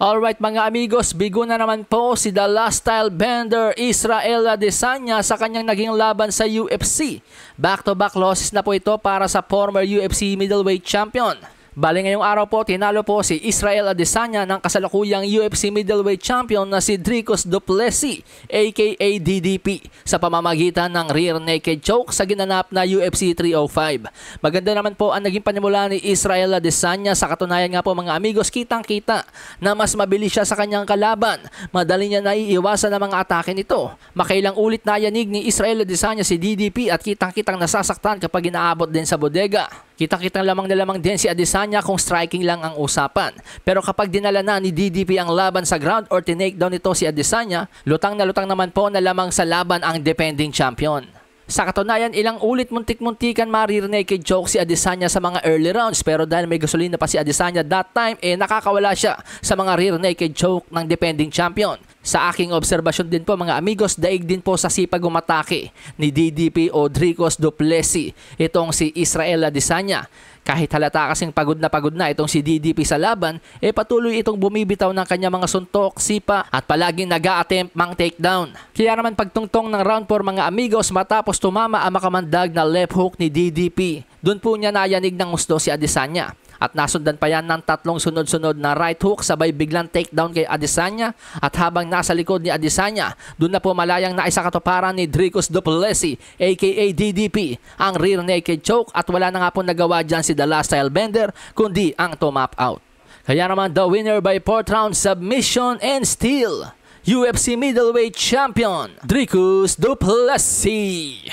Alright mga amigos, bigo na naman po si The Last Style Bender Israel Adesanya sa kanyang naging laban sa UFC. Back-to-back -back losses na po ito para sa former UFC middleweight champion. Bali ngayong araw po, tinalo po si Israel Adesanya ng kasalukuyang UFC middleweight champion na si Dricos Duplessis aka DDP sa pamamagitan ng rear naked choke sa ginanap na UFC 305. Maganda naman po ang naging panimula ni Israel Adesanya sa katunayan nga po mga amigos kitang kita na mas mabilis siya sa kanyang kalaban. Madali niya naiiwasan ang mga atake nito. Makailang ulit nayanig ni Israel Adesanya si DDP at kitang-kitang nasasaktan kapag inaabot din sa bodega. Kita-kitang lamang na lamang din si Adesanya kung striking lang ang usapan. Pero kapag dinala na ni DDP ang laban sa ground or tinake down ito si Adesanya, lutang na lutang naman po na lamang sa laban ang defending champion. Sa katunayan, ilang ulit muntik-muntikan maririnig kay Joke si Adesanya sa mga early rounds pero dahil may gasolina pa si Adesanya that time, eh nakakawala siya sa mga rear naked choke ng defending champion. Sa aking obserbasyon din po mga amigos, daig din po sa sipag umatake ni DDP Odricos Duplessi itong si Israel Adesanya. Kahit halata kasing pagod na pagod na itong si DDP sa laban, e eh patuloy itong bumibitaw ng kanya mga suntok, sipa at palaging nag attempt mang takedown. Kaya naman pagtungtong ng round 4 mga amigos matapos tumama ang makamandag na left hook ni DDP. Doon po niya nayanig ng gusto si Adesanya at nasundan pa yan ng tatlong sunod-sunod na right hook sabay biglang takedown kay Adesanya at habang nasa likod ni Adesanya doon na pumalayang na isa katuparan ni Dricus Duplessis aka DDP ang rear naked choke at wala na nga po nagawa dyan si The Last Stylebender kundi ang tumap out. Kaya naman the winner by 4th round submission and steal UFC middleweight champion Dricus Duplessis.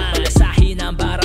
Malasahin ang bara